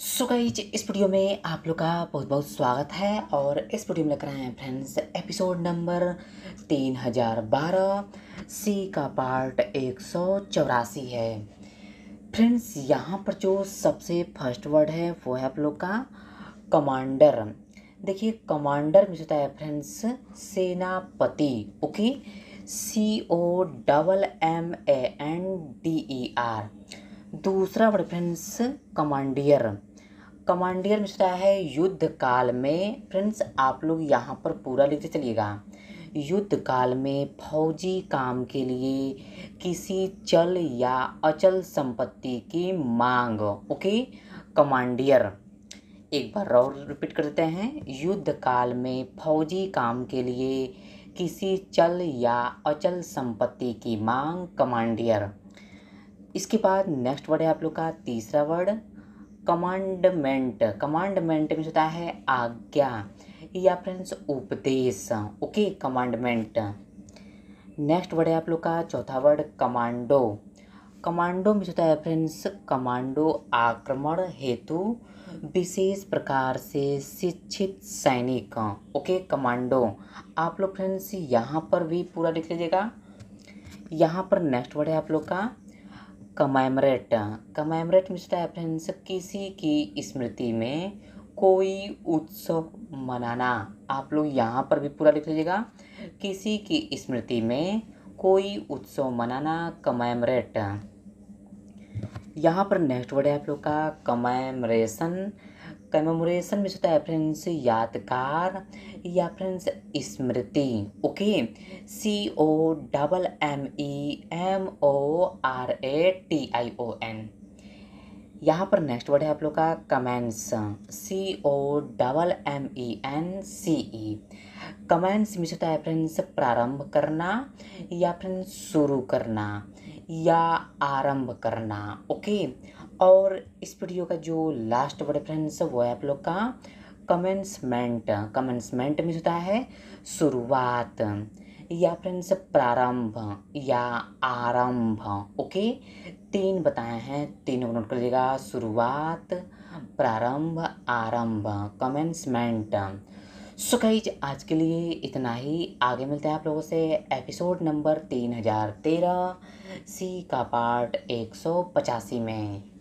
सो so इस video में आप लोग का बहुत बहुत स्वागत है और इस वीडियो में लग रहे हैं फ्रेंड्स एपिसोड नंबर तीन हजार बारह सी का पार्ट एक सौ चौरासी है फ्रेंड्स यहाँ पर जो सबसे फर्स्ट वर्ड है वो है आप लोग का कमांडर देखिए कमांडर में होता है फ्रेंड्स सेनापति okay C O double M A N D E R दूसरा वर्ड फ्रेंड्स कमांडियर कमांडियर मिश्रा है युद्ध काल में फ्रेंड्स आप लोग यहाँ पर पूरा लिखते चलिएगा युद्ध काल में फौजी काम के लिए किसी चल या अचल संपत्ति की मांग ओके कमांडियर एक बार और रिपीट कर देते हैं युद्ध काल में फौजी काम के लिए किसी चल या अचल संपत्ति की मांग कमांडियर इसके बाद नेक्स्ट वर्ड है आप लोग का तीसरा वर्ड कमांडमेंट कमांडमेंट में होता है आज्ञा या फ्रेंड्स उपदेश ओके कमांडमेंट नेक्स्ट वर्ड है आप लोग का चौथा वर्ड कमांडो कमांडो में होता है फ्रेंड्स कमांडो आक्रमण हेतु विशेष प्रकार से शिक्षित सैनिक ओके कमांडो आप लोग फ्रेंड्स यहाँ पर भी पूरा लिख लीजिएगा यहाँ पर नेक्स्ट वर्ड है आप लोग का कमैमरेट कमैमरेट मिस्टर फ्रेंड्स किसी की स्मृति में कोई उत्सव मनाना आप लोग यहाँ पर भी पूरा लिख लीजिएगा किसी की स्मृति में कोई उत्सव मनाना कमैमरेट यहाँ पर नेक्स्ट वर्ड है आप लोग का कमैमरेशन कमेमोरेशन में होता है फ्रेंड्स यादगार या फ्रेंड्स स्मृति okay C O double M E M O R A T I O N यहाँ पर नेक्स्ट वर्ड है आप लोग का comments C O double M E N C E comments में होता है फ्रेंड्स प्रारंभ करना या फ्रेंड्स शुरू करना या आरंभ करना ओके okay? और इस वीडियो का जो लास्ट वर्ड फ्रेंड्स वो है आप लोग का कमेंसमेंट कमेंसमेंट में होता है शुरुआत या फ्रेंड्स प्रारंभ या आरंभ ओके तीन बताए हैं तीन नोट कर लीजिएगा शुरुआत प्रारंभ आरंभ कमेंसमेंट सो गाइज आज के लिए इतना ही आगे मिलते हैं आप लोगों से एपिसोड नंबर तीन हज़ार तेरह सी का पार्ट एक सौ पचासी में